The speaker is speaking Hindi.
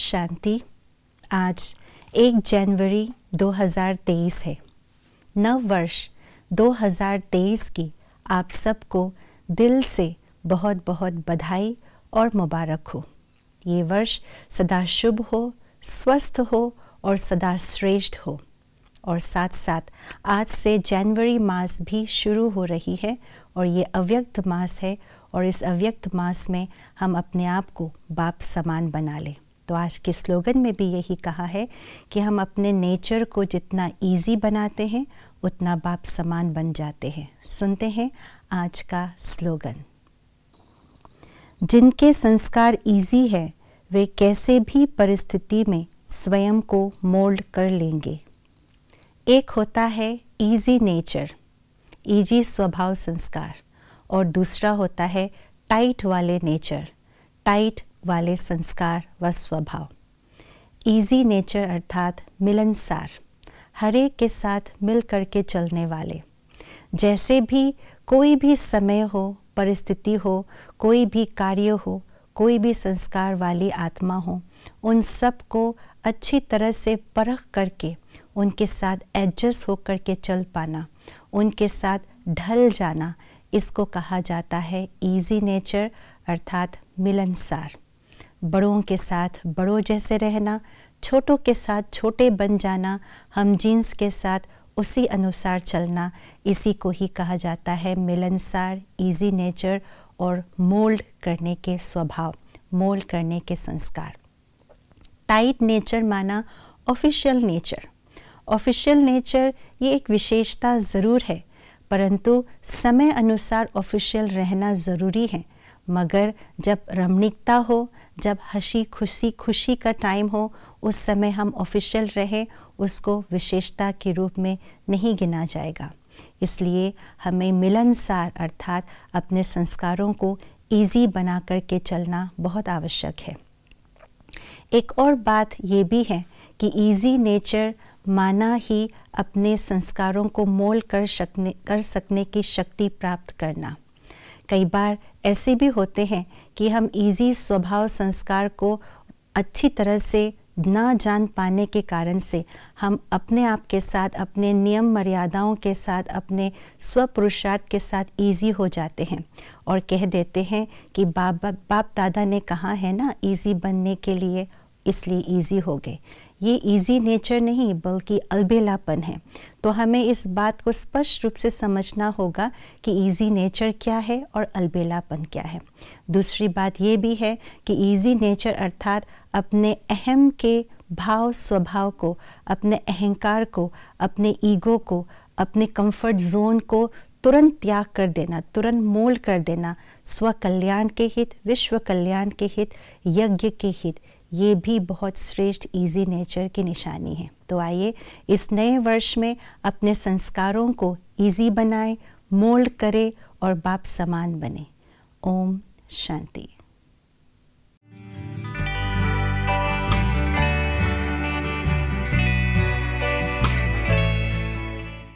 शांति आज 1 जनवरी 2023 है नव वर्ष 2023 की आप सबको दिल से बहुत बहुत बधाई और मुबारक हो ये वर्ष सदा शुभ हो स्वस्थ हो और सदा श्रेष्ठ हो और साथ साथ आज से जनवरी मास भी शुरू हो रही है और ये अव्यक्त मास है और इस अव्यक्त मास में हम अपने आप को बाप समान बना लें तो आज के स्लोगन में भी यही कहा है कि हम अपने नेचर को जितना इजी बनाते हैं उतना बाप समान बन जाते हैं सुनते हैं आज का स्लोगन जिनके संस्कार इजी है वे कैसे भी परिस्थिति में स्वयं को मोल्ड कर लेंगे एक होता है इजी नेचर इजी स्वभाव संस्कार और दूसरा होता है टाइट वाले नेचर टाइट वाले संस्कार व स्वभाव ईजी नेचर अर्थात मिलनसार हर एक के साथ मिल कर के चलने वाले जैसे भी कोई भी समय हो परिस्थिति हो कोई भी कार्य हो कोई भी संस्कार वाली आत्मा हो उन सब को अच्छी तरह से परख करके उनके साथ एडजस्ट होकर के चल पाना उनके साथ ढल जाना इसको कहा जाता है ईजी नेचर अर्थात मिलनसार बड़ों के साथ बड़ों जैसे रहना छोटों के साथ छोटे बन जाना हम जीन्स के साथ उसी अनुसार चलना इसी को ही कहा जाता है मिलनसार इजी नेचर और मोल्ड करने के स्वभाव मोल्ड करने के संस्कार टाइट नेचर माना ऑफिशियल नेचर ऑफिशियल नेचर ये एक विशेषता ज़रूर है परंतु समय अनुसार ऑफिशियल रहना ज़रूरी है मगर जब रमणीकता हो जब हंसी खुशी खुशी का टाइम हो उस समय हम ऑफिशियल रहे उसको विशेषता के रूप में नहीं गिना जाएगा इसलिए हमें मिलनसार अर्थात अपने संस्कारों को इजी बना कर के चलना बहुत आवश्यक है एक और बात ये भी है कि इजी नेचर माना ही अपने संस्कारों को मोल कर सकने कर सकने की शक्ति प्राप्त करना कई बार ऐसे भी होते हैं कि हम इजी स्वभाव संस्कार को अच्छी तरह से ना जान पाने के कारण से हम अपने आप के साथ अपने नियम मर्यादाओं के साथ अपने स्वपुरुषार्थ के साथ इजी हो जाते हैं और कह देते हैं कि बाप बाप दादा ने कहा है ना इजी बनने के लिए इसलिए ईजी हो गए ये ईजी नेचर नहीं बल्कि अलबेलापन है तो हमें इस बात को स्पष्ट रूप से समझना होगा कि ईजी नेचर क्या है और अलबेलापन क्या है दूसरी बात ये भी है कि ईजी नेचर अर्थात अपने अहम के भाव स्वभाव को अपने अहंकार को अपने ईगो को अपने कंफर्ट जोन को तुरंत त्याग कर देना तुरंत मोल कर देना स्व कल्याण के हित विश्व कल्याण के हित यज्ञ के हित ये भी बहुत श्रेष्ठ इजी नेचर की निशानी है तो आइए इस नए वर्ष में अपने संस्कारों को इजी बनाएं मोल्ड करें और बाप समान बने ओम शांति